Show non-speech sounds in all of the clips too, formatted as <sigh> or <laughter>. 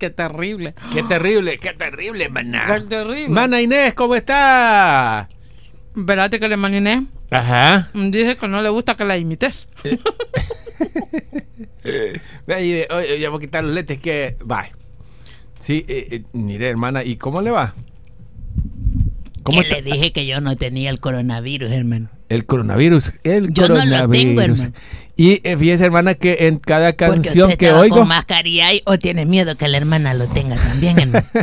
qué terrible. Qué terrible, qué terrible, maná. Qué terrible. Mana Inés, ¿cómo está? Verate que le mana Inés. Ajá. Dice que no le gusta que la imites. Eh. <laughs> ya voy a quitar los letes que. Bye. Sí, eh, eh, miré hermana, ¿y cómo le va? ¿Cómo te... dije que yo no tenía el coronavirus, hermano. El coronavirus, el yo No lo tengo, hermano. Y eh, fíjese, hermana, que en cada canción que oigo. Con mascarilla y, o tiene miedo que la hermana lo tenga también, hermano. <laughs>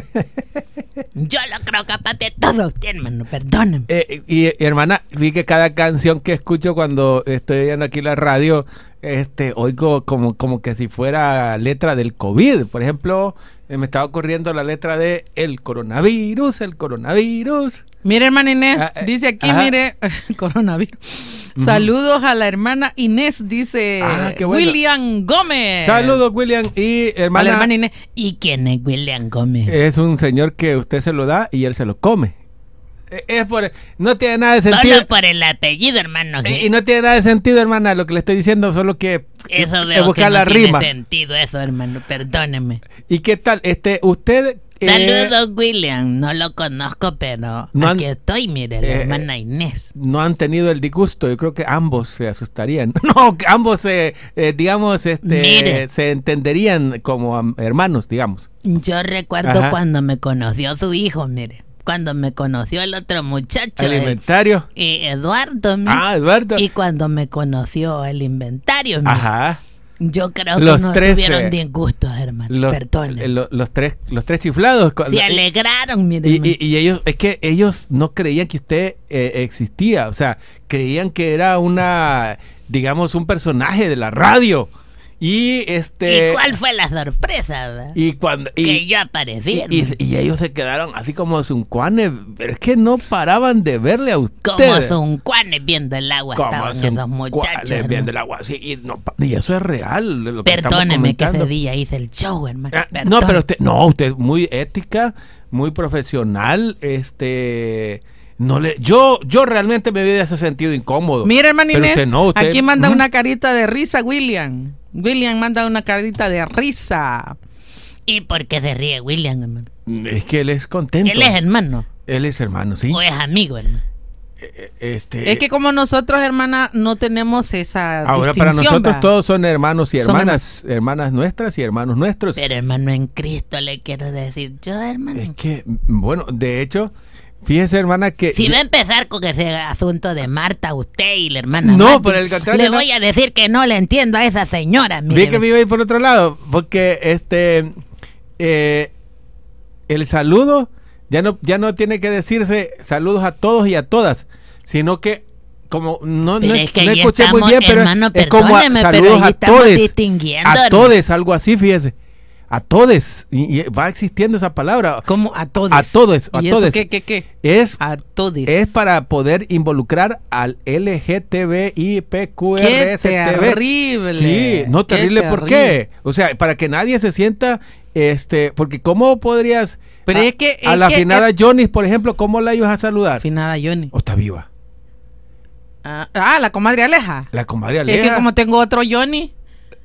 yo lo creo capaz de todo hermano, perdóneme. Eh, y, hermana, vi que cada canción que escucho cuando estoy oyendo aquí la radio, este, oigo como, como que si fuera letra del COVID. Por ejemplo, eh, me estaba ocurriendo la letra de el coronavirus, el coronavirus. Mire, hermana Inés, ah, eh, dice aquí, mire, <laughs> coronavirus. Saludos a la hermana Inés, dice ah, William Gómez. Saludos, William. Y hermana, a hermana Inés. ¿Y quién es William Gómez? Es un señor que usted se lo da y él se lo come. Eh, es por, no tiene nada de sentido. Solo por el apellido, hermano. Eh, y no tiene nada de sentido, hermana, lo que le estoy diciendo, solo que eso veo buscar que no la tiene sentido eso, hermano, perdóneme. ¿Y qué tal? Este, usted eh, Saludos, William. No lo conozco, pero no aquí estoy, mire, la hermana Inés. No han tenido el disgusto. Yo creo que ambos se asustarían. <laughs> No, que ambos, eh, digamos, este, se entenderían como hermanos, digamos. Yo recuerdo cuando me conoció su hijo, mire cuando me conoció el otro muchacho. ¿El eh, inventario? y eh, Eduardo. Ah, Eduardo. Y cuando me conoció el inventario. Ajá. Yo creo que no tuvieron eh, disgustos, hermano. Los, los, tres, los tres chiflados. Se alegraron, miren. Y, y, ellos, es que ellos no creían que usted existía. O sea, creían que era una, digamos, un personaje de la radio. Y este. ¿Y cuál fue la sorpresa? Y cuando. Y, que yo aparecí. Y, y, ellos se quedaron así como zuncuanes. Pero es que no paraban de verle a usted. Como zuncuanes viendo el agua. Estaban esos muchachos. viendo el agua. Sí, y, no, y eso es real. Perdóneme que, ese día hice el show, hermano. Ah, no, pero usted. No, usted es muy ética, muy profesional. Este. No le, yo, yo realmente me vi de ese sentido incómodo. Mira, hermano aquí manda una carita de risa, William. William manda una carita de risa. ¿Y por qué se ríe William, hermano? Es que él es contento. Él es hermano. Él es hermano, sí. O es amigo, hermano. Eh, este, es que como nosotros, hermana, no tenemos esa. Ahora, para nosotros todos son hermanos y hermanas, hermanas, hermanas nuestras y hermanos nuestros. Pero hermano en Cristo le quiero decir yo, hermano. Es que, bueno, de hecho, Fíjese, hermana, que. Si va a empezar con ese asunto de Marta usted y la hermana. No, por el contrario. Le voy a decir que no le entiendo a esa señora. Mire. Vi que me iba a por otro lado, porque este. Eh, el saludo ya no, ya no tiene que decirse saludos a todos y a todas, sino que como no, escuché muy bien, pero es, como saludos a todos, a todos, algo así, fíjese a todes. Y, va existiendo esa palabra. ¿Cómo a todes? A todes. ¿Y Eso qué, qué, qué? Es, a todes. Es para poder involucrar al LGTBIPQRS. ¡Qué terrible! Sí, no terrible, ¿por qué? O sea, para que nadie se sienta, este, porque ¿cómo podrías... a, la afinada finada eh, Johnny, por ejemplo, ¿cómo la ibas a saludar? Finada Johnny. ¿O está viva? Ah, ah, la comadre Aleja. La comadre Aleja. Es que como tengo otro Johnny...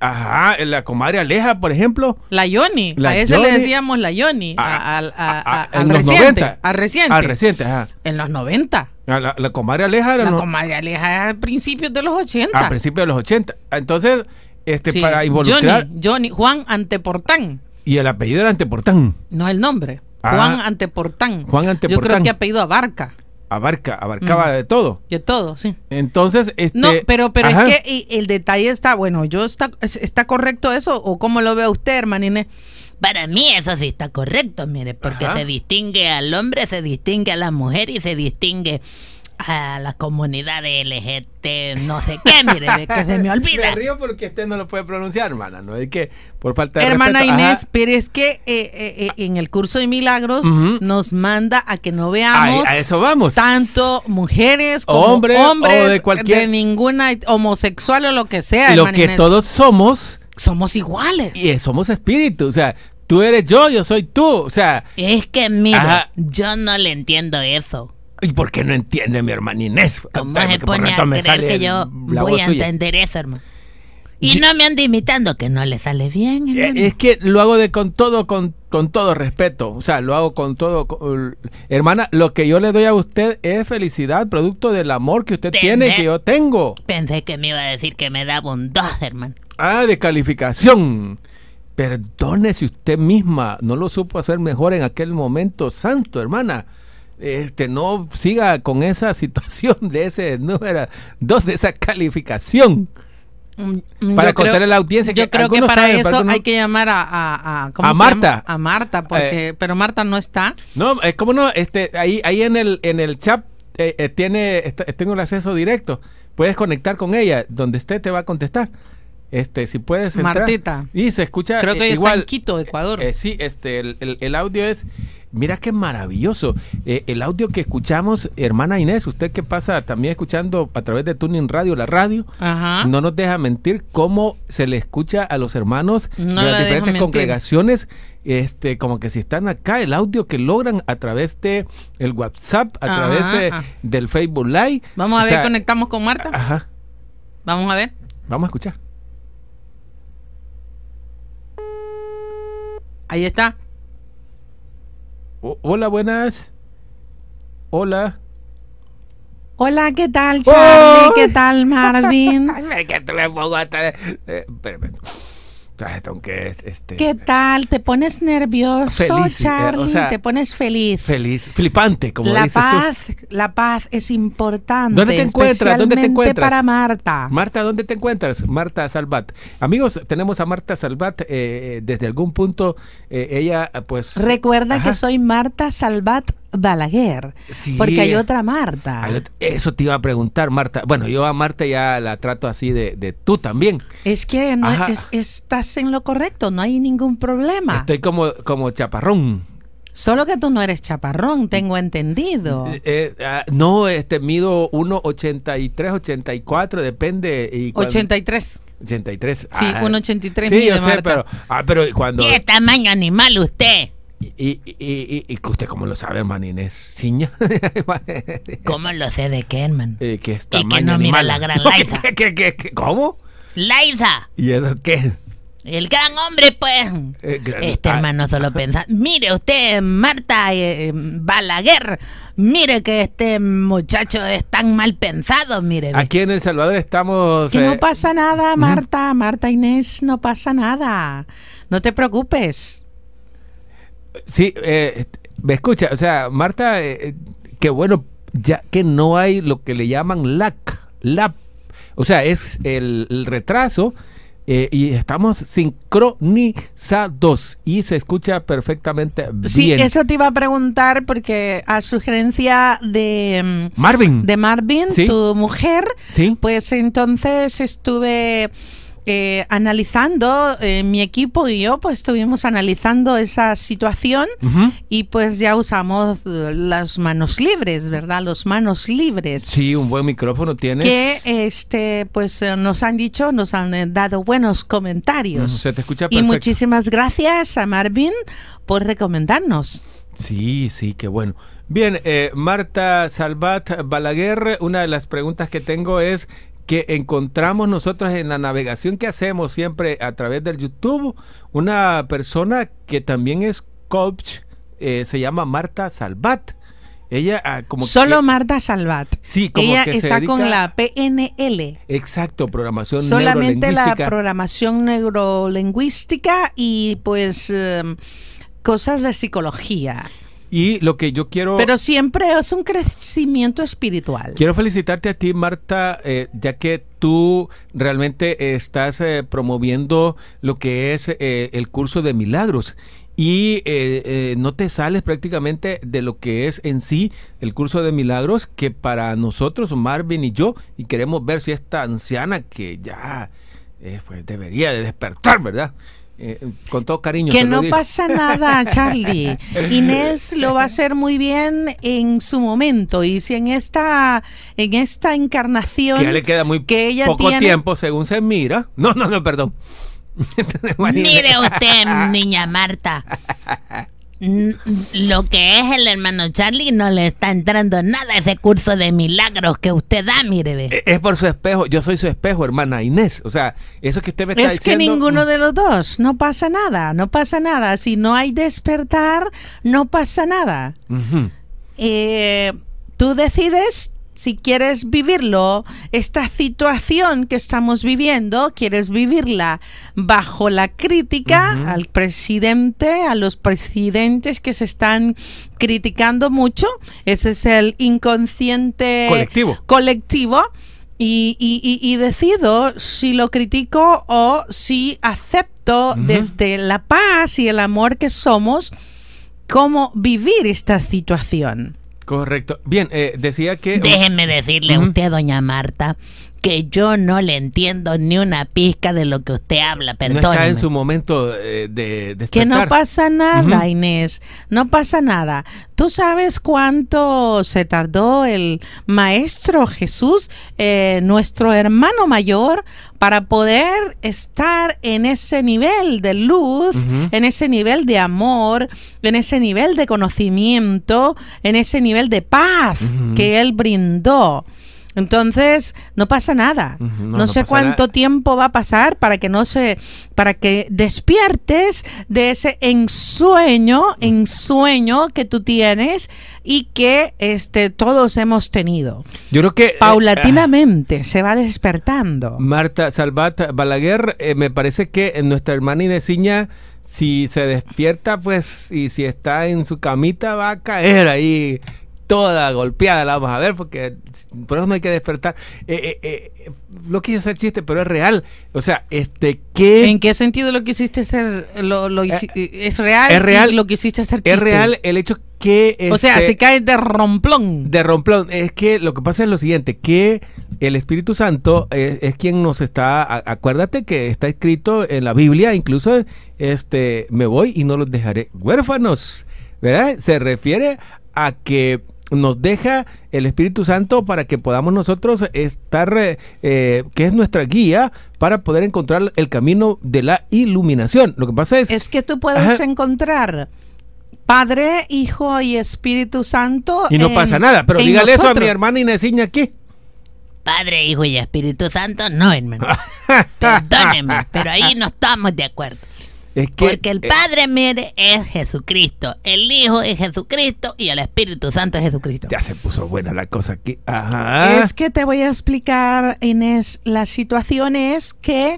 Ajá, la comadre Aleja, por ejemplo. La Yoni. a ese le decíamos la Yoni. A, al reciente, Al A reciente. A reciente, ajá. En los 90. Ah, la, comadre Aleja era La comadre Aleja a principios de los 80. A principios de los 80. Entonces, este, para involucrar. Johnny, Johnny, Juan Anteportán. Y el apellido era Anteportán. No el nombre. Ah. Juan Anteportán. Juan Anteportán. Yo creo que apellido abarca abarca, abarcaba de todo. De todo, sí. Entonces, este, No, pero, pero es que el detalle está, bueno, yo está, está correcto eso, o cómo lo ve usted, hermanine. Para mí eso sí está correcto, mire, porque se distingue al hombre, se distingue a la mujer y se distingue a la comunidad de LGT, no sé qué, mire, que se me <laughs> olvida. Me río porque usted no lo puede pronunciar, hermana, ¿no? Es que por falta de Hermana Inés, pero es que eh, eh, eh, en el curso de milagros nos manda a que no veamos. eso vamos. Tanto mujeres como hombres. O de cualquier. ninguna homosexual o lo que sea. Lo que todos somos. Somos iguales. Y somos espíritus. O sea, tú eres yo, yo soy tú. O sea. Es que mire yo no le entiendo eso. ¿Y por qué no entiende mi hermana Inés? ¿Cómo se pone a que yo voy a entender eso, hermano? Y, no me ande imitando, que no le sale bien. Eh, es que lo hago de con todo, con, con todo respeto. O sea, lo hago con todo. hermana, lo que yo le doy a usted es felicidad, producto del amor que usted tiene, eh. que yo tengo. Pensé que me iba a decir que me daba un hermano. Ah, de calificación. Perdone si usted misma no lo supo hacer mejor en aquel momento, santo, hermana este, no siga con esa <laughs> situación de ese número dos, de esa calificación. Mm, para contarle a la audiencia que Yo creo que para eso hay que llamar a, a, Marta. A Marta, eh, porque, pero Marta no está. No, es eh, como no, este, ahí, ahí en el, en el chat eh, tiene, tengo el acceso directo. Puedes conectar con ella, donde usted te va a contestar. Este, si puedes entrar. Martita. Y se escucha. Creo que igual, está en Quito, Ecuador. sí, este, el audio es Mira qué maravilloso. Eh, el audio que escuchamos, hermana Inés, usted que pasa también escuchando a través de Tuning Radio, la radio, no nos deja mentir cómo se le escucha a los hermanos de las diferentes congregaciones este, como que si están acá, el audio que logran a través de el WhatsApp, a través del Facebook Live. Vamos a ver, conectamos con Marta. Ajá. Vamos a ver. Vamos a escuchar. Ahí está hola, buenas. Hola. Hola, ¿qué tal, Charlie? ¿Qué tal, Marvin? que <laughs> te me pongo hasta... eh, espérame. Que, este, ¿Qué tal? ¿Te pones nervioso, eh, Charlie? ¿Te pones feliz? Feliz, flipante, como la paz, La paz es importante. ¿Dónde te encuentras? ¿Dónde te encuentras? para Marta. Marta, ¿dónde te encuentras? Marta Salvat. Amigos, tenemos a Marta Salvat. Eh, desde algún punto, eh, ella, pues... Recuerda que soy Marta Salvat Balaguer. porque hay otra Marta. eso te iba a preguntar, Marta. Bueno, yo a Marta ya la trato así de, tú también. Es que no estás en lo correcto, no hay ningún problema. Estoy como, como chaparrón. Solo que tú no eres chaparrón, tengo entendido. Eh, eh, ah, no, este mido 1,83, 84, depende. Y 83. 83. Sí, 1,83 ah. Sí, yo sé, pero, ah, pero cuando... ¿Qué tamaño animal usted? Y, y, y, y, usted cómo lo sabe, hermano Inés <laughs> ¿Cómo lo sé de qué, hermano? Eh, y que no mira la gran <laughs> Laiza. cómo Laiza. ¿Y eso qué? El gran hombre, pues. Eh, este ah. hermano solo piensa. Mire usted, Marta eh, Balaguer. Mire que este muchacho es tan mal pensado, mire. Aquí en El Salvador estamos. Que no pasa nada, Marta. Marta Inés, no pasa nada. No te preocupes. Sí, eh, me escucha, o sea, Marta, eh, qué que bueno, ya que no hay lo que le llaman LAC, LAP, o sea, es el, retraso eh, y estamos sincronizados y se escucha perfectamente bien. Sí, eso te iba a preguntar porque a sugerencia de mm, Marvin, de Marvin, tu mujer, ¿Sí? pues entonces estuve eh, analizando, eh, mi equipo y yo, pues estuvimos analizando esa situación y pues ya usamos eh, las manos libres, ¿verdad? Los manos libres. Sí, un buen micrófono tienes. Que este, pues nos han dicho, nos han dado buenos comentarios. se te escucha perfecto. Y muchísimas gracias a Marvin por recomendarnos. Sí, sí, qué bueno. Bien, Marta Salvat Balaguer, una de las preguntas que tengo es, que encontramos nosotros en la navegación que hacemos siempre a través del YouTube, una persona que también es coach, eh, se llama Marta Salvat. Ella ah, como Solo Marta Salvat. Sí, como Ella que está con la PNL. Exacto, programación Solamente la programación neurolingüística y pues eh, cosas de psicología. Y lo que yo quiero... Pero siempre es un crecimiento espiritual. Quiero felicitarte a ti, Marta, eh, ya que tú realmente eh, estás eh, promoviendo lo que es el curso de milagros y no te sales prácticamente de lo que es en sí el curso de milagros que para nosotros, Marvin y yo, y queremos ver si esta anciana que ya pues, debería de despertar, ¿verdad? Eh, con todo cariño. Que no pasa nada, Charlie. <laughs> Inés lo va a hacer muy bien en su momento y si en esta en esta encarnación que ya le queda muy poco tiempo según se mira. No, no, no, perdón. <laughs> Mire usted, niña Marta. <laughs> Lo que es el hermano Charlie no le está entrando nada a ese curso de milagros que usted da, mire. E, es por su espejo, yo soy su espejo, hermana Inés. O sea, eso que usted me está es diciendo. Es que ninguno mm. de los dos, no pasa nada, no pasa nada. Si no hay despertar, no pasa nada. Eh, tú decides si quieres vivirlo, esta situación que estamos viviendo, quieres vivirla bajo la crítica al presidente, a los presidentes que se están criticando mucho, ese es el inconsciente colectivo. colectivo y, y, y, y decido si lo critico o si acepto desde la paz y el amor que somos cómo vivir esta situación. Correcto. Bien, eh, decía que... Déjenme decirle, a usted, doña Marta, que yo no le entiendo ni una pizca de lo que usted habla, perdón. No está en su momento eh, de, Que no pasa nada, Inés, no pasa nada. ¿Tú sabes cuánto se tardó el maestro Jesús, eh, nuestro hermano mayor, para poder estar en ese nivel de luz, en ese nivel de amor, en ese nivel de conocimiento, en ese nivel de paz que él brindó? Entonces, no pasa nada. no, sé cuánto tiempo va a pasar para que no se para que despiertes de ese ensueño, ensueño que tú tienes y que este todos hemos tenido. Yo creo que eh, paulatinamente se va despertando. Marta Salvat Balaguer, eh, me parece que eh, nuestra hermana Inesiña si se despierta pues y si está en su camita va a caer ahí toda golpeada la vamos a ver, porque por eso no hay que despertar. lo eh, eh, eh, quise hacer chiste, pero es real. O sea, este, ¿qué? ¿En qué sentido lo que hiciste es real? Es real. Lo que hiciste hacer chiste. Es real el hecho que... o sea, se este, cae de romplón. De romplón. Es que lo que pasa es lo siguiente, que el Espíritu Santo es, quien nos está, acuérdate que está escrito en la Biblia, incluso, este, me voy y no los dejaré huérfanos. ¿Verdad? Se refiere a que nos deja el Espíritu Santo para que podamos nosotros estar, eh, eh, que es nuestra guía para poder encontrar el camino de la iluminación. Lo que pasa es... Es que tú puedes encontrar... Padre, Hijo y Espíritu Santo. Y no pasa nada, pero dígale eso a mi hermana Inesina aquí. Padre, Hijo y Espíritu Santo, no, hermano. <laughs> perdóneme pero ahí no estamos de acuerdo. Es que, Porque el eh, Padre, mire, es Jesucristo. El Hijo es Jesucristo y el Espíritu Santo es Jesucristo. Ya se puso buena la cosa aquí. Es que te voy a explicar, Inés, la situación es que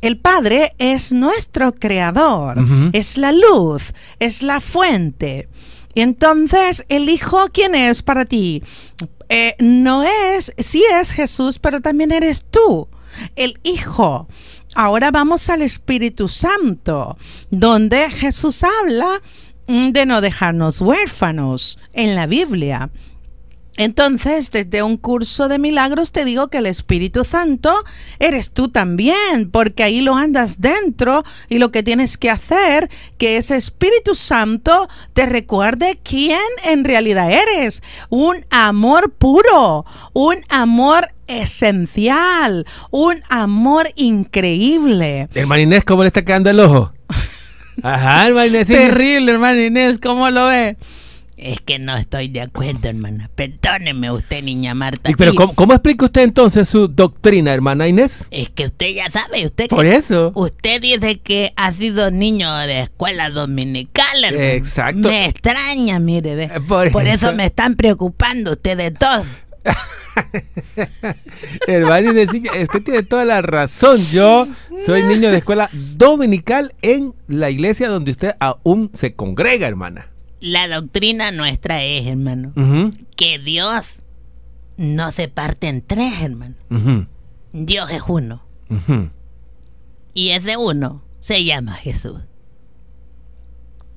el Padre es nuestro creador, es la luz, es la fuente. Y entonces, el Hijo, ¿quién es para ti? Eh, no es, sí es Jesús, pero también eres tú, el Hijo. Ahora vamos al Espíritu Santo, donde Jesús habla de no dejarnos huérfanos en la Biblia. Entonces, desde un curso de milagros te digo que el Espíritu Santo eres tú también, porque ahí lo andas dentro y lo que tienes que hacer, que ese Espíritu Santo te recuerde quién en realidad eres. Un amor puro, un amor esencial, un amor increíble. Hermano Inés, ¿cómo le está quedando el ojo? <laughs> Ajá, hermano Inés. Terrible, hermano Inés, ¿cómo lo ve? Es que no estoy de acuerdo, hermana. Perdóneme usted, niña Marta. pero ¿cómo, explica usted entonces su doctrina, hermana Inés? Es que usted ya sabe, usted... Por eso. Usted dice que ha sido niño de escuela dominical, Exacto. Me extraña, mire, ve. Eh, por, eso. me están preocupando ustedes todos. <laughs> Hermana Inés, usted tiene toda la razón. Yo soy niño de escuela dominical en la iglesia donde usted aún se congrega, hermana la doctrina nuestra es, hermano, que Dios no se parte en tres, hermano. Dios es uno. Y ese uno se llama Jesús.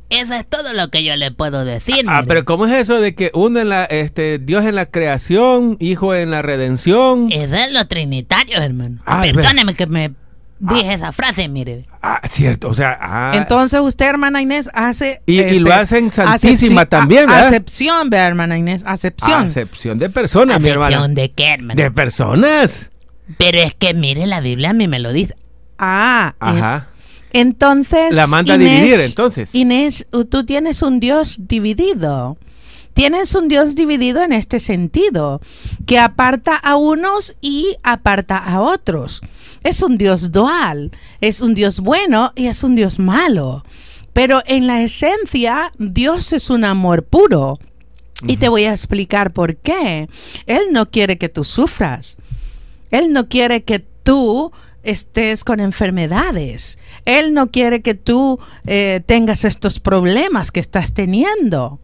Eso es todo lo que yo le puedo decir. Ah, pero ¿cómo es eso de que uno en la, este, Dios en la creación, Hijo en la redención? Es de lo trinitario, hermano. Perdóneme que me Ah. Dije esa frase, mire. Ah, cierto, o sea. Ah. Entonces usted, hermana Inés, hace. Y, este, lo hacen santísima también, ¿verdad? Acepción, vea, hermana Inés, acepción. Acepción de personas, mi hermana. ¿Acepción de qué, hermana? De personas. Pero es que, mire, la Biblia a mí me lo dice. Ah. Eh, Ajá. entonces. La manda a dividir, entonces. Inés, tú tienes un Dios dividido. Tienes un Dios dividido en este sentido, que aparta a unos y aparta a otros. Es un Dios dual, es un Dios bueno y es un Dios malo. Pero en la esencia, Dios es un amor puro. Y te voy a explicar por qué. Él no quiere que tú sufras. Él no quiere que tú estés con enfermedades. Él no quiere que tú eh, tengas estos problemas que estás teniendo.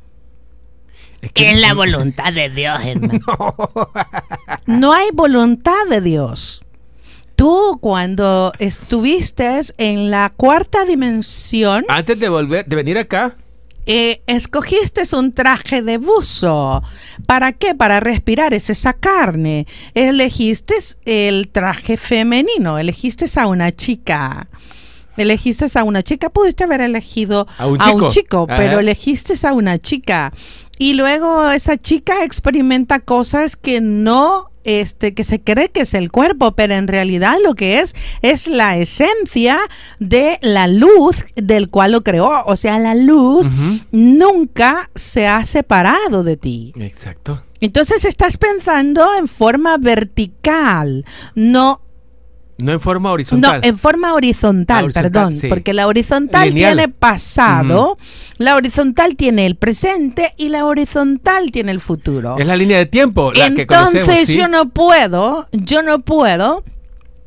Es, la voluntad de Dios, <laughs> hermano. No. hay voluntad de Dios. Tú cuando estuviste en la cuarta dimensión... Antes de volver, de venir acá, eh, escogiste un traje de buzo. ¿Para qué? Para respirar es esa carne. Elegiste el traje femenino, elegiste a una chica. Elegiste a una chica, pudiste haber elegido a un chico, pero elegiste a una chica. Y luego esa chica experimenta cosas que no este, que se cree que es el cuerpo, pero en realidad lo que es es la esencia de la luz del cual lo creó. O sea, la luz nunca se ha separado de ti. Exacto. Entonces estás pensando en forma vertical, no no en forma horizontal. No, en forma horizontal, ah, perdón. Porque la horizontal tiene pasado, la horizontal tiene el presente y la horizontal tiene el futuro. Es la línea de tiempo Entonces, yo no puedo, yo no puedo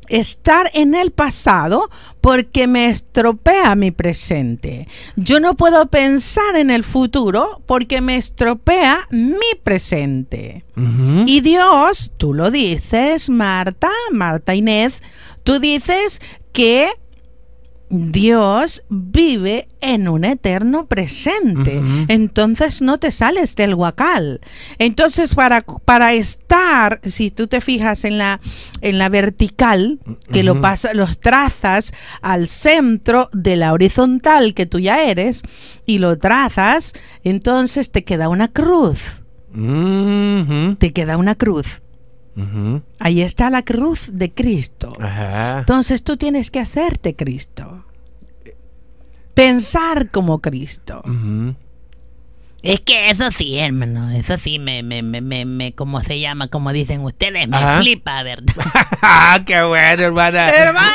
estar en el pasado porque me estropea mi presente. Yo no puedo pensar en el futuro porque me estropea mi presente. Y Dios, tú lo dices, Marta, Marta Inés, tú dices que Dios vive en un eterno presente. Entonces no te sales del huacal. Entonces para, para estar, si tú te fijas en la, en la vertical, que lo pasa, los trazas al centro de la horizontal que tú ya eres, y lo trazas, entonces te queda una cruz. Te queda una cruz. Ahí está la cruz de Cristo. Entonces tú tienes que hacerte Cristo. Pensar como Cristo. Es que eso sí, hermano, eso sí me, me, me, me, se llama? Como dicen ustedes, me flipa, ¿verdad? <laughs> Ah, ¡Qué bueno, hermana! ¡Hermana!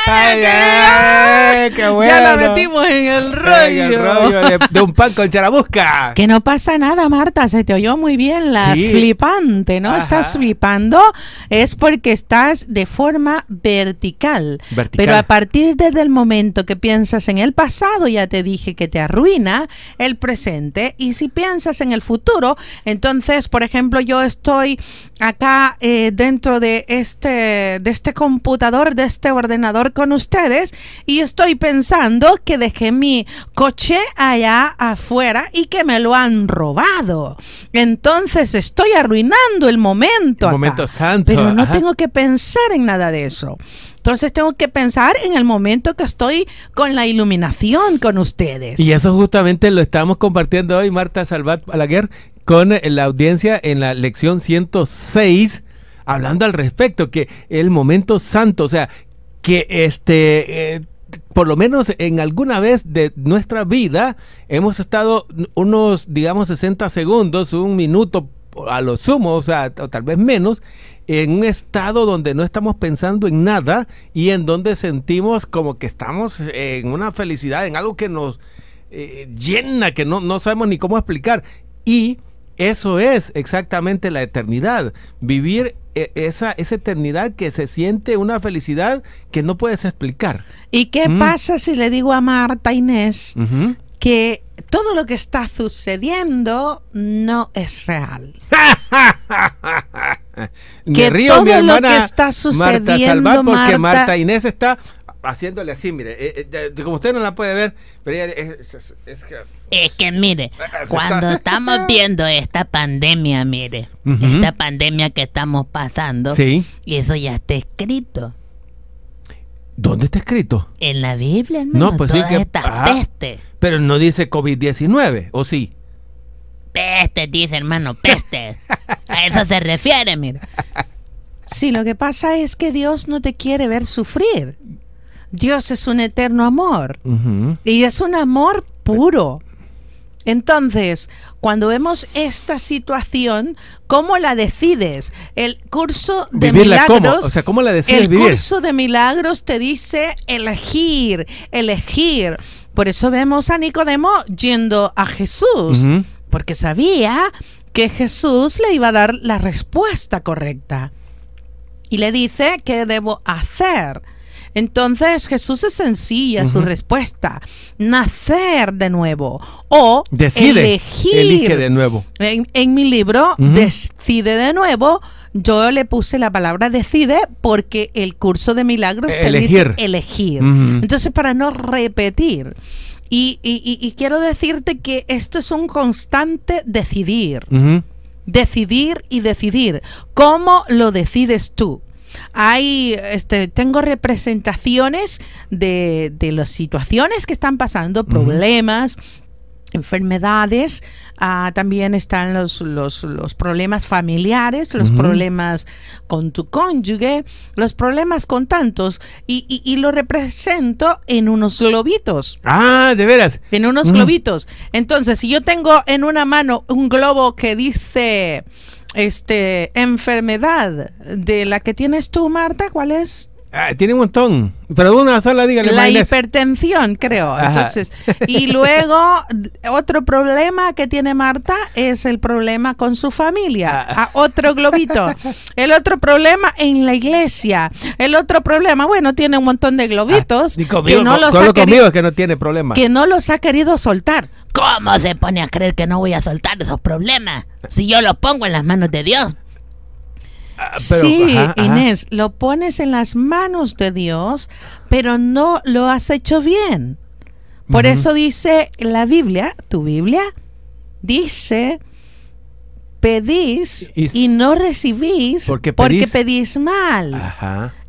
qué, bueno! Ya la metimos en el rollo. el rollo de, un pan con charabusca. <laughs> Que no pasa nada, Marta, se te oyó muy bien la flipante, ¿no? Estás flipando, es porque estás de forma vertical. vertical. Pero a partir desde el momento que piensas en el pasado, ya te dije que te arruina el presente, y si piensas en el futuro. Entonces, por ejemplo, yo estoy acá eh, dentro de este, de este computador, de este ordenador con ustedes y estoy pensando que dejé mi coche allá afuera y que me lo han robado. Entonces estoy arruinando el momento. acá, Pero no tengo que pensar en nada de eso. Entonces tengo que pensar en el momento que estoy con la iluminación con ustedes. Y eso justamente lo estamos compartiendo hoy, Marta Salvat Balaguer, con la audiencia en la lección 106, hablando al respecto, que el momento santo, o sea, que este... Eh, por lo menos en alguna vez de nuestra vida hemos estado unos, digamos, 60 segundos, un minuto a lo sumo, o sea, tal vez menos, en un estado donde no estamos pensando en nada y en donde sentimos como que estamos en una felicidad, en algo que nos eh, llena, que no, sabemos ni cómo explicar. Y eso es exactamente la eternidad, vivir e, esa, esa eternidad que se siente una felicidad que no puedes explicar. ¿Y qué mm. pasa si le digo a Marta Inés que todo lo que está sucediendo no es real. <laughs> Me que río mi hermana lo que está sucediendo, Marta porque Marta... Inés está haciéndole así, mire, eh, eh, como usted no la puede ver, pero es, es, que... mire, ah, cuando estamos <laughs> viendo esta pandemia, mire, esta pandemia que estamos pasando, y eso ya está escrito. ¿Dónde está escrito? En la Biblia, No, pues que. Ah, pero no dice COVID-19, ¿o sí? Peste dice, hermano, peste. A eso se refiere, mira. Sí, lo que pasa es que Dios no te quiere ver sufrir. Dios es un eterno amor. Y es un amor puro. Entonces, cuando vemos esta situación, ¿cómo la decides? El curso de milagros. la decides El curso de milagros te dice elegir, elegir. Por eso vemos a Nicodemo yendo a Jesús, porque sabía que Jesús le iba a dar la respuesta correcta. Y le dice qué debo hacer. Entonces Jesús es sencilla su respuesta. Nacer de nuevo o Decide, elegir. de nuevo. En, mi libro, Decide de nuevo, yo le puse la palabra decide porque el curso de milagros elegir. dice elegir. Entonces, para no repetir. Y, y, quiero decirte que esto es un constante decidir decidir y decidir. ¿Cómo lo decides tú? hay, este, tengo representaciones de, de las situaciones que están pasando, problemas, enfermedades, ah, también están los, los, problemas familiares, los problemas con tu cónyuge, los problemas con tantos, y, lo represento en unos globitos. Ah, de veras. En unos globitos. Entonces, si yo tengo en una mano un globo que dice este, enfermedad de la que tienes tú, Marta, ¿cuál es? Ah, tiene un montón, pero una sola, dígale. La hipertensión, creo. <laughs> y luego otro problema que tiene Marta es el problema con su familia. Ah. otro globito. <laughs> El otro problema en la iglesia. El otro problema, bueno, tiene un montón de globitos. Ah, que no conmigo es que no tiene problema. Que no los ha querido soltar. ¿Cómo se pone a creer que no voy a soltar esos problemas si yo los pongo en las manos de Dios? Ah, sí, Inés, lo pones en las manos de Dios, pero no lo has hecho bien. Por eso dice la Biblia, tu Biblia, dice, pedís y, no recibís porque pedís, porque pedís mal.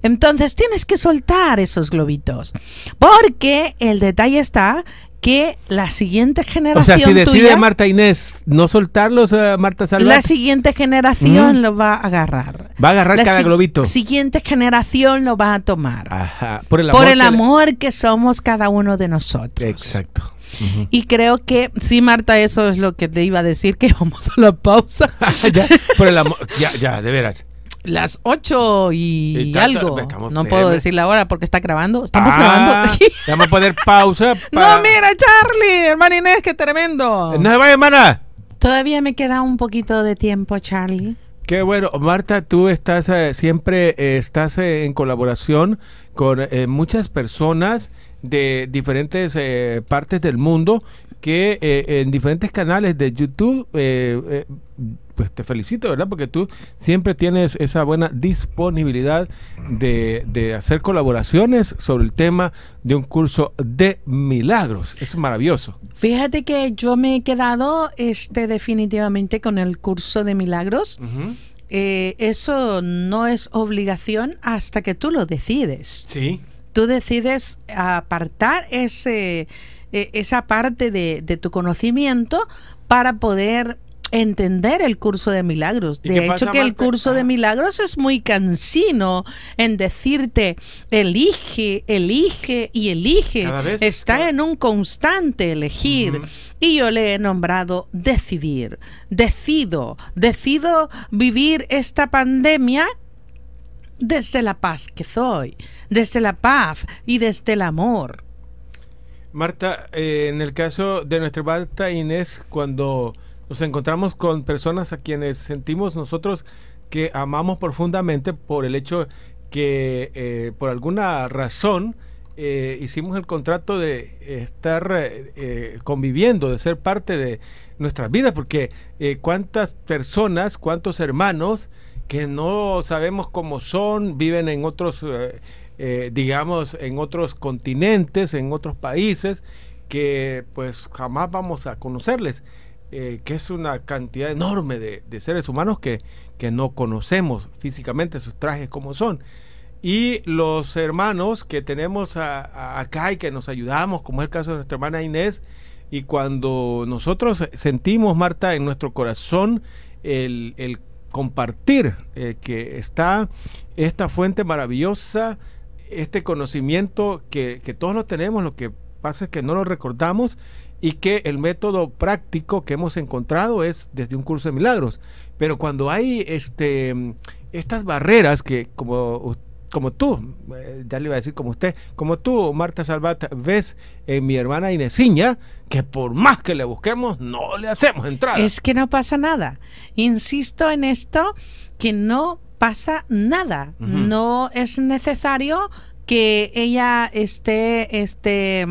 Entonces tienes que soltar esos globitos. Porque el detalle está que la siguiente generación. O sea, si decide Marta Inés no soltarlos, Marta Salvat, La siguiente generación los va a agarrar. Va a agarrar cada globito. La siguiente generación lo va a tomar. Ajá. Por el amor, Por el que, amor que somos cada uno de nosotros. Exacto. Y creo que, sí, Marta, eso es lo que te iba a decir, que vamos a la pausa. <laughs> por el <laughs> amor, ya, ya, de veras las 8 y, algo. Pues, no puedo decir la hora porque está grabando. Estamos ah, grabando. <laughs> Vamos a poner pausa. <laughs> No, mira, Charlie, hermana Inés, qué tremendo. No se vaya, hermana. Todavía me queda un poquito de tiempo, Charlie. Qué bueno, Marta, tú estás eh, siempre eh, estás eh, en colaboración con muchas personas de diferentes partes del mundo que en diferentes canales de YouTube pues te felicito, ¿verdad? Porque tú siempre tienes esa buena disponibilidad de, hacer colaboraciones sobre el tema de un curso de milagros. Es maravilloso. Fíjate que yo me he quedado este, definitivamente con el curso de milagros. Eh, eso no es obligación hasta que tú lo decides. Sí. Tú decides apartar ese, e, esa parte de, de tu conocimiento para poder entender el curso de milagros. De hecho, que el curso de milagros es muy cansino en decirte elige, elige y elige. Está en un constante elegir. Y yo le he nombrado decidir. Decido, decido vivir esta pandemia desde la paz que soy, desde la paz y desde el amor. Marta, eh, en el caso de nuestra Marta Inés, cuando nos encontramos con personas a quienes sentimos nosotros que amamos profundamente por el hecho que eh, por alguna razón eh, hicimos el contrato de estar eh, conviviendo, de ser parte de nuestras vidas, porque cuántas personas, cuántos hermanos que no sabemos cómo son, viven en otros, digamos, en otros continentes, en otros países, que pues jamás vamos a conocerles. Eh, que es una cantidad enorme de, seres humanos que, no conocemos físicamente sus trajes como son. Y los hermanos que tenemos acá y que nos ayudamos, como es el caso de nuestra hermana Inés, y cuando nosotros sentimos, Marta, en nuestro corazón el, compartir eh, que está esta fuente maravillosa, este conocimiento que, que todos lo tenemos, lo que pasa es que no lo recordamos y que el método práctico que hemos encontrado es desde un curso de milagros. Pero cuando hay este, estas barreras que como, como tú, eh, ya le iba a decir como usted, como tú, Marta Salvat, ves en mi hermana Inesiña, que por más que le busquemos, no le hacemos entrar Es que no pasa nada. Insisto en esto, que no pasa nada. No es necesario que ella esté, esté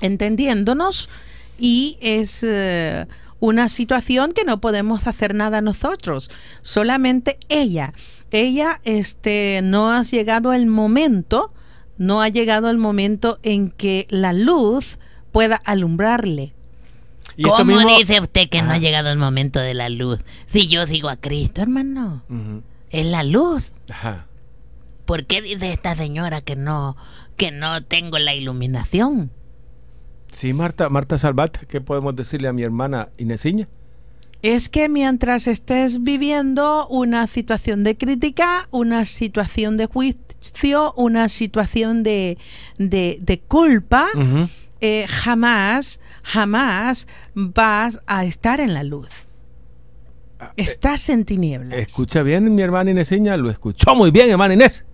entendiéndonos y es eh, una situación que no podemos hacer nada nosotros, solamente ella. Ella este, no ha llegado el momento, no ha llegado el momento en que la luz pueda alumbrarle. ¿Cómo dice usted que no ha llegado el momento de la luz? Si yo digo a Cristo, hermano, es la luz. ¿Por qué dice esta señora que no, que no tengo la iluminación? Sí, Marta, Marta Salvat, ¿qué podemos decirle a mi hermana Inesiña? Es que mientras estés viviendo una situación de crítica, una situación de juicio, una situación de, culpa, eh, jamás, jamás vas a estar en la luz. Ah, eh, Estás en tinieblas. Escucha bien, mi hermana Inesiña, lo escuchó muy bien, hermana Inés.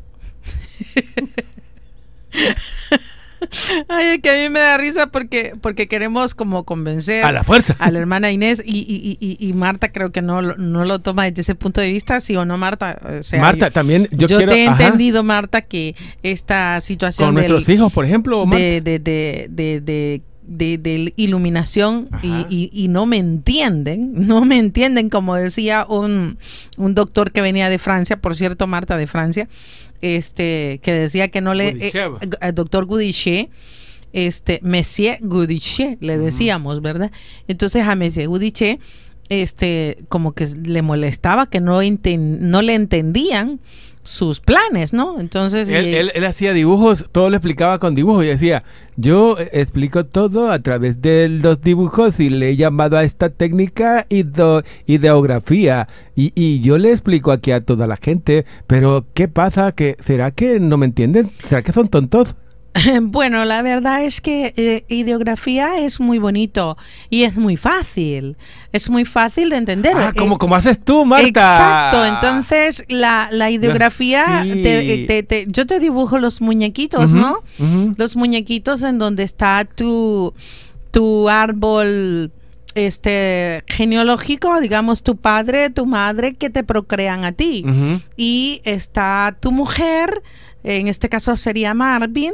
<laughs> <laughs> Ay, es que a mí me da risa porque, porque queremos como convencer a la fuerza a la hermana Inés y, y, y, y Marta creo que no, no lo toma desde ese punto de vista, sí o no Marta. Marta, también yo, yo te he entendido Marta que esta situación con nuestros hijos, por ejemplo, de, de, de, de, iluminación y, y, y, no me entienden, no me entienden, como decía un, un, doctor que venía de Francia, por cierto, Marta de Francia, este, que decía que no le... Eh, doctor Gudiche este, Messier Gudiche le decíamos, ¿verdad? Entonces a Monsieur Gudiche este, como que le molestaba que no, no le entendían sus planes, ¿no? Entonces... Él, hacía dibujos, todo lo explicaba con dibujos y decía, yo explico todo a través de los dibujos y le he llamado a esta técnica ideografía y, y yo le explico aquí a toda la gente, pero ¿qué pasa? que ¿Será que no me entienden? ¿Será que son tontos? <laughs> Bueno, la verdad es que eh, ideografía es muy bonito y es muy fácil. Es muy fácil de entender. Ah, eh, como, haces tú, Marta. Exacto. Entonces, la, la ideografía, eh, yo te dibujo los muñequitos, ¿no? Los muñequitos en donde está tu, tu árbol este genealógico, digamos tu padre, tu madre que te procrean a ti. Y está tu mujer, en este caso sería Marvin,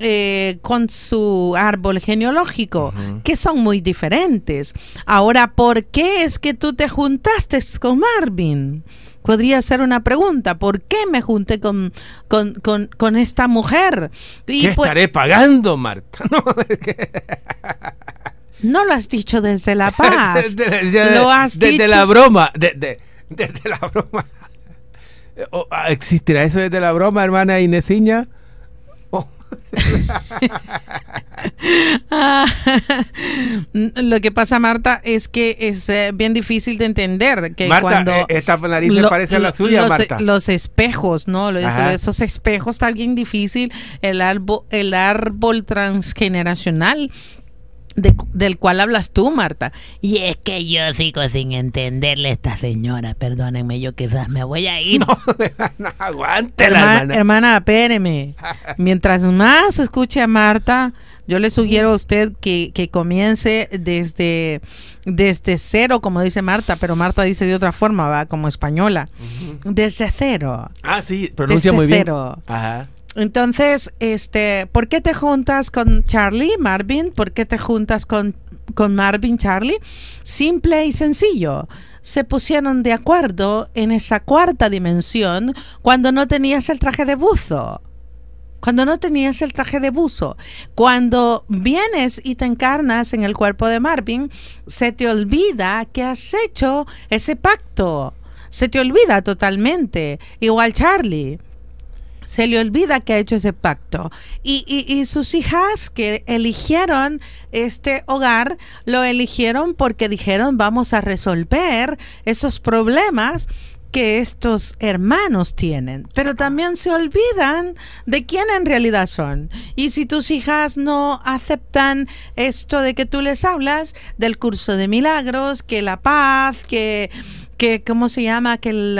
eh, con su árbol genealógico, que son muy diferentes. Ahora, ¿por qué es que tú te juntaste con Marvin? podría ser una pregunta. ¿Por qué me junté con, con, esta mujer? Y ¿Qué pues estaré pagando, Marta? <laughs> No lo has dicho desde la <laughs> paz. lo has desde la broma. desde la <laughs> broma. Oh, ah, ¿Existirá eso desde la broma, hermana Inesiña? Oh. <laughs> lo que pasa, Marta, es que es eh, bien difícil de entender que Marta, cuando eh, esta nariz parece a la suya, Marta. Los espejos, ¿no? esos espejos está bien difícil. El árbol, el árbol transgeneracional del cual hablas tú, Marta. Y es que yo sigo sin entenderle a esta señora, perdónenme, yo quizás me voy a <laughs> ir. No, aguántela, hermana. Hermana, <laughs> Mientras más escuche a Marta, yo le sugiero a usted que, comience desde, cero, como dice Marta, pero Marta dice de otra forma, va, como española. Desde cero. Ah, sí, pronuncia muy bien. Cero. Ajá. Entonces, este, ¿por qué te juntas con Charlie, Marvin? ¿Por qué te juntas con, con Marvin, Charlie? Simple y sencillo. Se pusieron de acuerdo en esa cuarta dimensión cuando no tenías el traje de buzo cuando no tenías el traje de buzo. Cuando vienes y te encarnas en el cuerpo de Marvin, se te olvida que has hecho ese pacto. Se te olvida totalmente. Igual Charlie se le olvida que ha hecho ese pacto. Y, y, y, sus hijas que eligieron este hogar, lo eligieron porque dijeron vamos a resolver esos problemas que estos hermanos tienen, pero también se olvidan de quién en realidad son. Y si tus hijas no aceptan esto de que tú les hablas, del curso de milagros, que la paz, que que cómo se llama, que el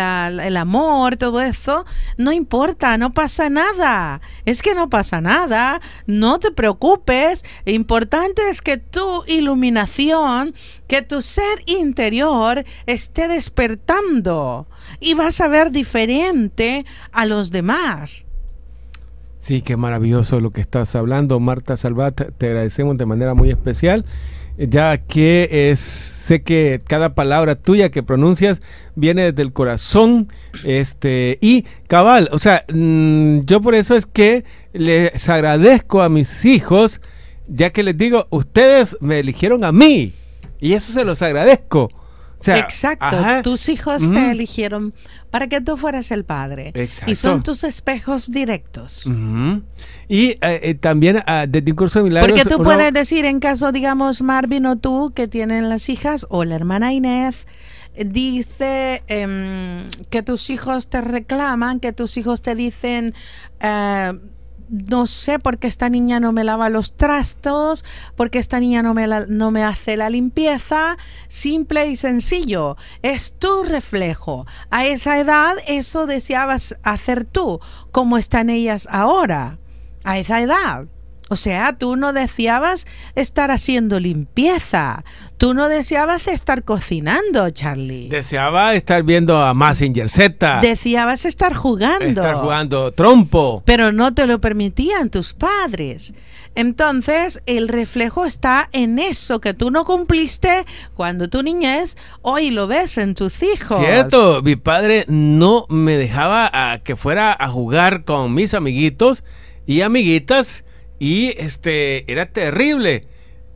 amor, todo eso, no importa, no pasa nada. Es que no pasa nada, no te preocupes. Importante es que tu iluminación, que tu ser interior esté despertando y vas a ver diferente a los demás. Sí, qué maravilloso lo que estás hablando, Marta Salvat. Te agradecemos de manera muy especial ya que es, sé que cada palabra tuya que pronuncias viene desde el corazón, este, y cabal, o sea, mm, yo por eso es que les agradezco a mis hijos, ya que les digo, ustedes me eligieron a mí, y eso se los agradezco. Exacto, tus hijos te mm. eligieron para que tú fueras el padre. Exacto. Y son tus espejos directos. Y eh, eh, también ah, de tu curso de Porque tú puedes decir, en caso, digamos, Marvin o tú, que tienen las hijas, o la hermana Inés, dice em, que tus hijos te reclaman, que tus hijos te dicen. Eh, no sé por qué esta niña no me lava los trastos, por qué esta niña no me, no me hace la limpieza. Simple y sencillo, es tu reflejo. A esa edad eso deseabas hacer tú, como están ellas ahora, a esa edad. O sea, tú no deseabas estar haciendo limpieza. Tú no deseabas estar cocinando, Charlie. Deseaba estar viendo a Massinger Z. Deseabas estar jugando. Estar jugando trompo. Pero no te lo permitían tus padres. Entonces, el reflejo está en eso que tú no cumpliste cuando tu niñez, hoy lo ves en tus hijos. Cierto, mi padre no me dejaba que fuera a jugar con mis amiguitos y amiguitas y este, era terrible.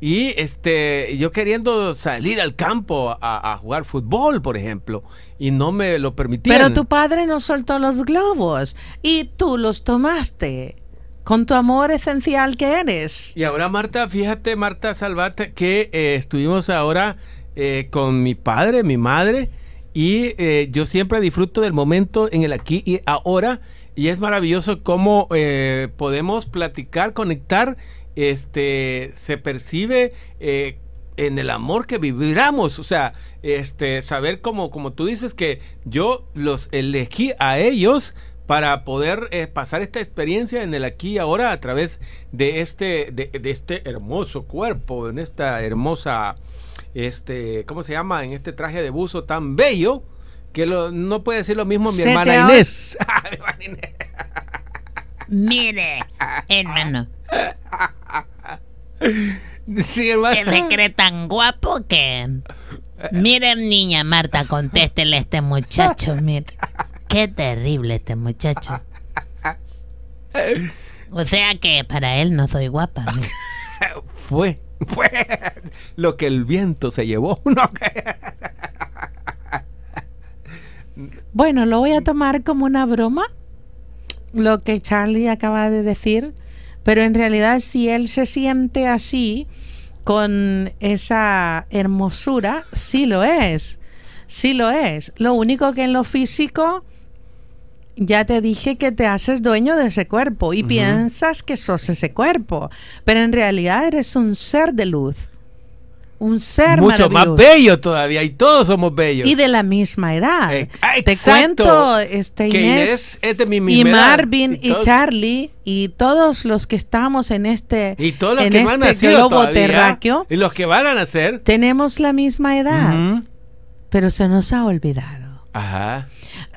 Y este, yo queriendo salir al campo a, jugar fútbol, por ejemplo, y no me lo permitían. Pero tu padre no soltó los globos y tú los tomaste. Con tu amor esencial que eres. Y ahora, Marta, fíjate, Marta Salvate que eh, estuvimos ahora eh, con mi padre, mi madre, y eh, yo siempre disfruto del momento en el aquí y ahora y es maravilloso cómo eh, podemos platicar, conectar, este, se percibe eh, en el amor que vibramos, o sea, este, saber como, como tú dices que yo los elegí a ellos para poder eh, pasar esta experiencia en el aquí y ahora a través de este, de, este hermoso cuerpo, en esta hermosa, este, ¿cómo se llama? En este traje de buzo tan bello que lo, no puede decir lo mismo mi hermana Inés. <laughs> Mire, hermano. Que se cree tan guapo que... Miren, niña Marta, contéstele a este muchacho, mire. Qué terrible este muchacho. O sea que para él no soy guapa. Fue, fue lo que el viento se llevó. ¿no? Bueno, lo voy a tomar como una broma, lo que Charlie acaba de decir, pero en realidad si él se siente así, con esa hermosura, sí lo es, sí lo es. Lo único que en lo físico, ya te dije que te haces dueño de ese cuerpo y piensas que sos ese cuerpo, pero en realidad eres un ser de luz un ser mucho más bello todavía y todos somos bellos y de la misma edad eh, te cuento este Inés, y Marvin y, Charlie y todos los que estamos en este globo terráqueo y los que van a nacer tenemos la misma edad pero se nos ha olvidado ajá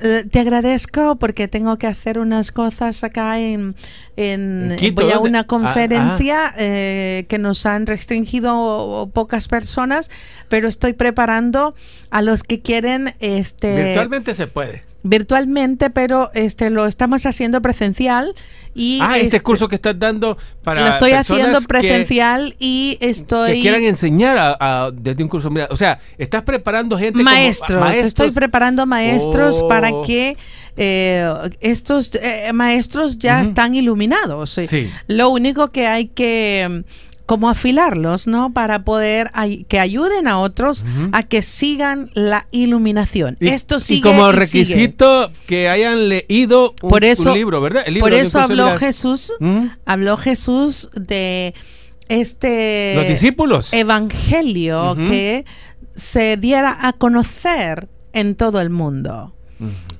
eh, te agradezco porque tengo que hacer unas cosas acá en, eh, voy a una ah, ah. conferencia eh, que nos han restringido pocas personas, pero estoy preparando a los que quieren este virtualmente se puede virtualmente, pero este lo estamos haciendo presencial y Ah, este, este curso que estás dando para Lo estoy haciendo presencial y estoy que quieran enseñar desde un curso, o sea, estás preparando gente maestros, estoy preparando maestros para oh. que eh, estos eh, maestros ya están iluminados. Lo único que hay que como afilarlos, ¿no? Para poder que ayuden a otros a que sigan la iluminación. Y, Esto sigue y como requisito que hayan leído un, libro, ¿verdad? por eso habló Jesús, habló Jesús de este los discípulos evangelio que se diera a conocer en todo el mundo.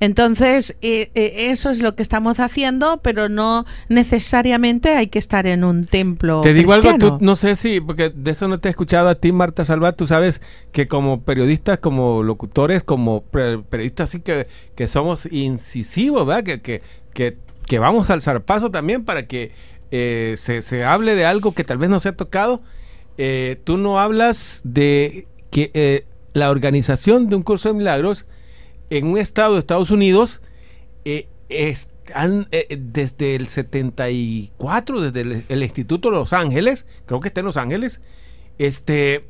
Entonces, eh, eh, eso es lo que estamos haciendo, pero no necesariamente hay que estar en un templo. Te digo algo, no sé si, porque de eso no te he escuchado a ti, Marta Salvat, tú sabes que como periodistas, como locutores, como periodistas, sí que, que somos incisivos, ¿verdad? Que, que, que, que vamos al zarpazo también para que eh, se, se, hable de algo que tal vez no se ha tocado. tú no hablas de que la organización de un curso de milagros en un estado de Estados Unidos eh, eh desde el 74, desde el, Instituto de Los Ángeles, creo que está en Los Ángeles, este,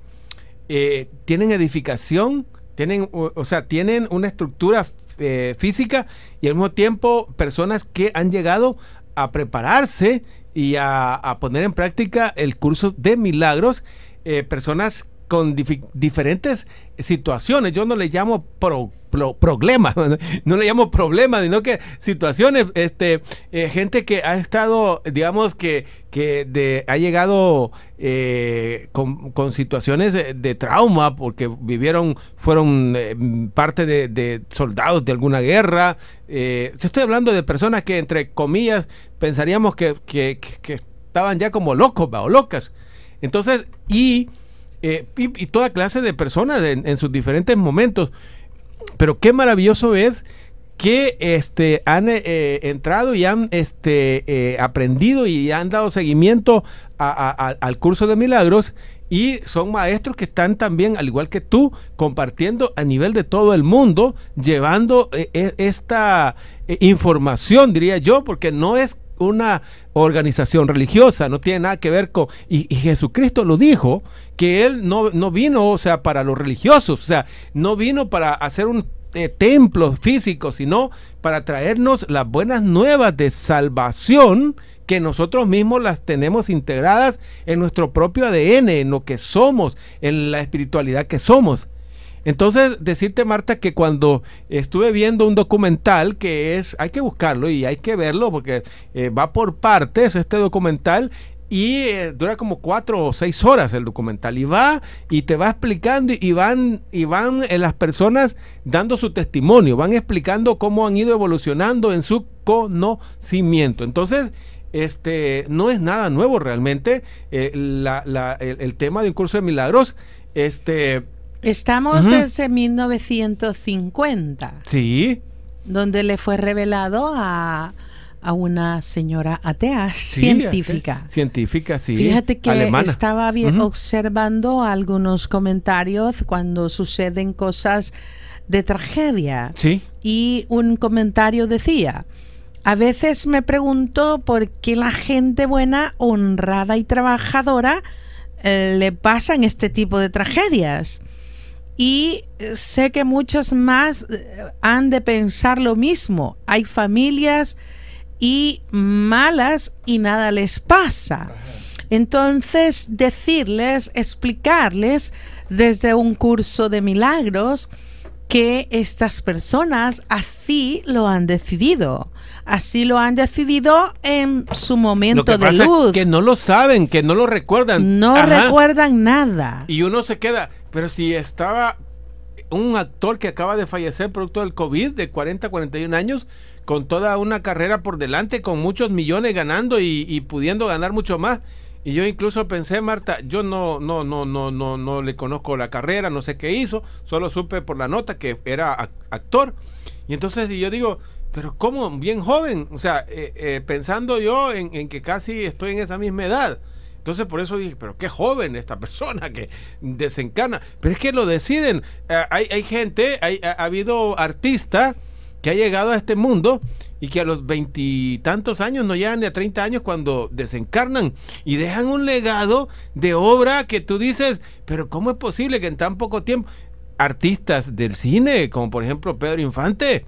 eh, tienen edificación, tienen, o, sea, tienen una estructura eh, física y al mismo tiempo personas que han llegado a prepararse y a, poner en práctica el curso de milagros, personas con diferentes situaciones. Yo no le llamo pro problemas, <laughs> no le llamo problemas, sino que situaciones, este, eh, gente que ha estado, digamos que, que ha llegado eh, con, situaciones de, trauma porque vivieron, fueron eh, parte de, soldados de alguna guerra. estoy hablando de personas que, entre comillas, pensaríamos que, estaban ya como locos o locas. Entonces, y, y, toda clase de personas en sus diferentes momentos pero qué maravilloso es que este, han eh, eh, entrado y han este, eh, aprendido y han dado seguimiento al curso de milagros y son maestros que están también, al igual que tú, compartiendo a nivel de todo el mundo, llevando e, esta información, diría yo, porque no es una organización religiosa, no tiene nada que ver con... Y, Jesucristo lo dijo, que Él no, no, vino, o sea, para los religiosos, o sea, no vino para hacer un eh, templo físico, sino para traernos las buenas nuevas de salvación que nosotros mismos las tenemos integradas en nuestro propio ADN, en lo que somos, en la espiritualidad que somos. Entonces, decirte, Marta, que cuando estuve viendo un documental que es, hay que buscarlo y hay que verlo porque eh, va por partes este documental y eh, dura como cuatro o seis horas el documental y va y te va explicando y van y van eh, las personas dando su testimonio van explicando cómo han ido evolucionando en su conocimiento entonces este no es nada nuevo realmente el, el, tema de un curso de milagros este Estamos desde 1950. Sí. Donde le fue revelado a, una señora atea, científica. Científica, sí. Fíjate que estaba observando algunos comentarios cuando suceden cosas de tragedia. Sí. Y un comentario decía. A veces me pregunto por qué la gente buena, honrada y trabajadora eh, le pasan este tipo de tragedias. Y eh, sé que muchos más eh, han de pensar lo mismo. Hay familias y malas y nada les pasa. Entonces, decirles, explicarles desde un curso de milagros que estas personas así lo han decidido. Así lo han decidido en su momento de luz. que no lo saben, que no lo recuerdan. No recuerdan nada. Y uno se queda, pero si estaba un actor que acaba de fallecer producto del COVID de 40 41 años, con toda una carrera por delante, con muchos millones ganando y, pudiendo ganar mucho más. Y yo incluso pensé, Marta, yo no, no, no, no, no, no le conozco la carrera, no sé qué hizo, solo supe por la nota que era actor. Y entonces yo digo, pero ¿cómo? Bien joven, o sea, eh, eh, pensando yo en que casi estoy en esa misma edad. Entonces por eso dije, pero qué joven esta persona que desencana. Pero es que lo deciden. Eh, hay, gente, hay, ha habido artistas que ha llegado a este mundo y que a los veintitantos años, no llegan ni a treinta años, cuando desencarnan y dejan un legado de obra que tú dices, pero ¿cómo es posible que en tan poco tiempo artistas del cine, como por ejemplo Pedro Infante,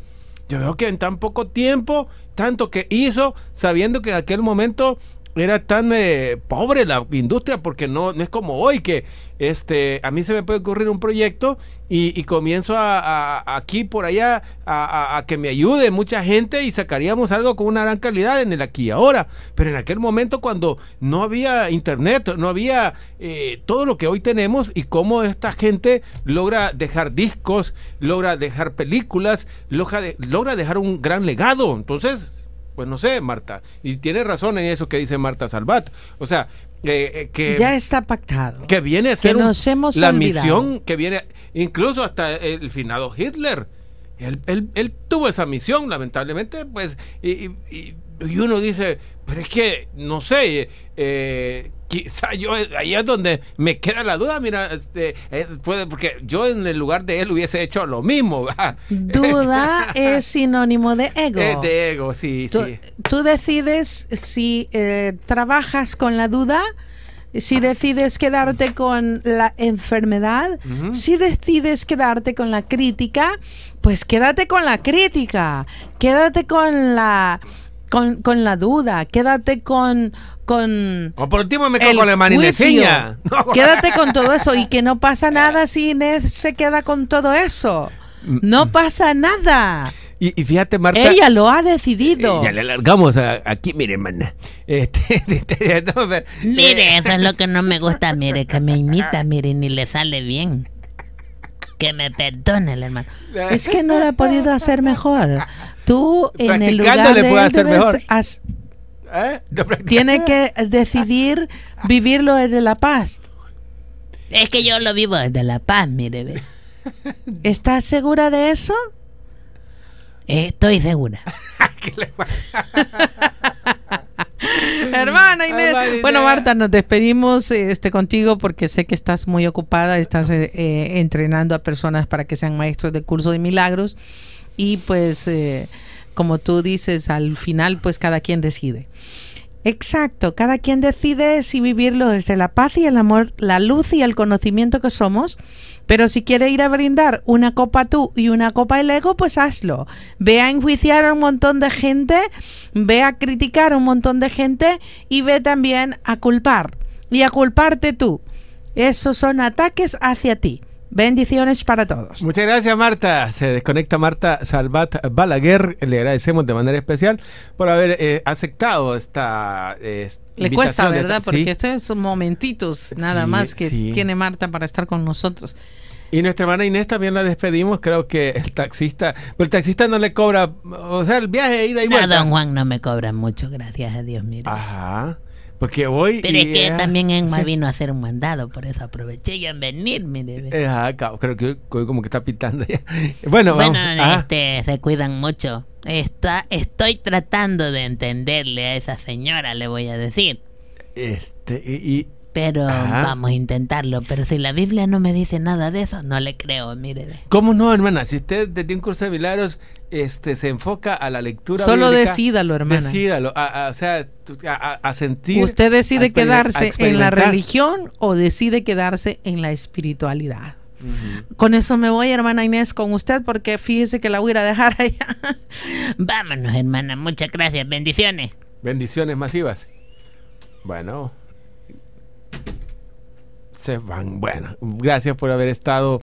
yo veo que en tan poco tiempo, tanto que hizo, sabiendo que en aquel momento era tan eh, pobre la industria porque no, no es como hoy que este, a mí se me puede ocurrir un proyecto y, comienzo a, aquí por allá a, que me ayude mucha gente y sacaríamos algo con una gran calidad en el aquí y ahora. Pero en aquel momento cuando no había internet, no había eh, todo lo que hoy tenemos y cómo esta gente logra dejar discos, logra dejar películas, logra dejar un gran legado. Entonces pues no sé, Marta. Y tiene razón en eso que dice Marta Salvat. O sea, eh, eh, que ya está pactado. Que viene a ser que la misión que viene, incluso hasta el finado Hitler. Él, él, tuvo esa misión, lamentablemente, pues, y, y uno dice, pero es que, no sé, eh, quizá yo ahí es donde me queda la duda mira este puede porque yo en el lugar de él hubiese hecho lo mismo <laughs> duda es sinónimo de ego eh, de ego sí tú, decides si eh, trabajas con la duda si decides quedarte con la enfermedad, si decides quedarte con la crítica, pues quédate con la crítica, quédate con la con, con la duda, quédate con, con o por último me quedo con la <laughs> Quédate con todo eso y que no pasa <laughs> nada si Inés se queda con todo eso. Mm, no mm. pasa nada. Y, fíjate, Marta. Ella lo ha decidido. Eh, ya le largamos aquí, mire, man <laughs> este, mire, eh. eso es lo que no me gusta. Mire, que me imita, mire, ni le sale bien. Que me perdone el hermano. Es que no lo he podido hacer mejor. Tú en el lugar de él hacer mejor. ¿Eh? tiene que decidir vivirlo desde la paz. Es que yo lo vivo desde la paz, mire. <laughs> ¿Estás segura de eso? Estoy segura. <laughs> <laughs> <laughs> Hermana Inés. bueno, Marta, nos despedimos este, contigo porque sé que estás muy ocupada, estás eh, eh, entrenando a personas para que sean maestros de curso de milagros y pues, eh, como tú dices, al final pues cada quien decide. Exacto, cada quien decide si vivirlo desde la paz y el amor, la luz y el conocimiento que somos, pero si quiere ir a brindar una copa tú y una copa el ego, pues hazlo. Ve a enjuiciar a un montón de gente, ve a criticar a un montón de gente y ve también a culpar y a culparte tú. Esos son ataques hacia ti. Bendiciones para todos. Muchas gracias, Marta. Se desconecta Marta Salvat Balaguer. Le agradecemos de manera especial por haber eh, aceptado esta. Eh, le cuesta, ¿verdad? Porque estos son momentitos nada más que tiene Marta para estar con nosotros. Y nuestra hermana Inés también la despedimos, creo que el taxista, pero el taxista no le cobra, o sea, el viaje, ida y vuelta. don Juan no me cobra mucho, gracias a Dios, mira. Ajá. Porque voy. Pero y, es que también en <laughs> vino a hacer un mandado, por eso aproveché yo en venir, mire. es eh, ah, creo que hoy como que está pitando ya. Bueno, <laughs> bueno vamos. Ah. este, se cuidan mucho. Está, estoy tratando de entenderle a esa señora, le voy a decir. Este, y pero vamos a intentarlo. Pero si la Biblia no me dice nada de eso, no le creo, mire ¿Cómo no, hermana? Si usted desde un curso de milagros este, se enfoca a la lectura Solo bíblica, decídalo, hermana. Decídalo, o sea, a, sentir... ¿Usted decide quedarse en la religión o decide quedarse en la espiritualidad? Con eso me voy, hermana Inés, con usted, porque fíjese que la voy a dejar allá. <laughs> Vámonos, hermana. Muchas gracias. Bendiciones. Bendiciones masivas. Bueno se van. Bueno, gracias por haber estado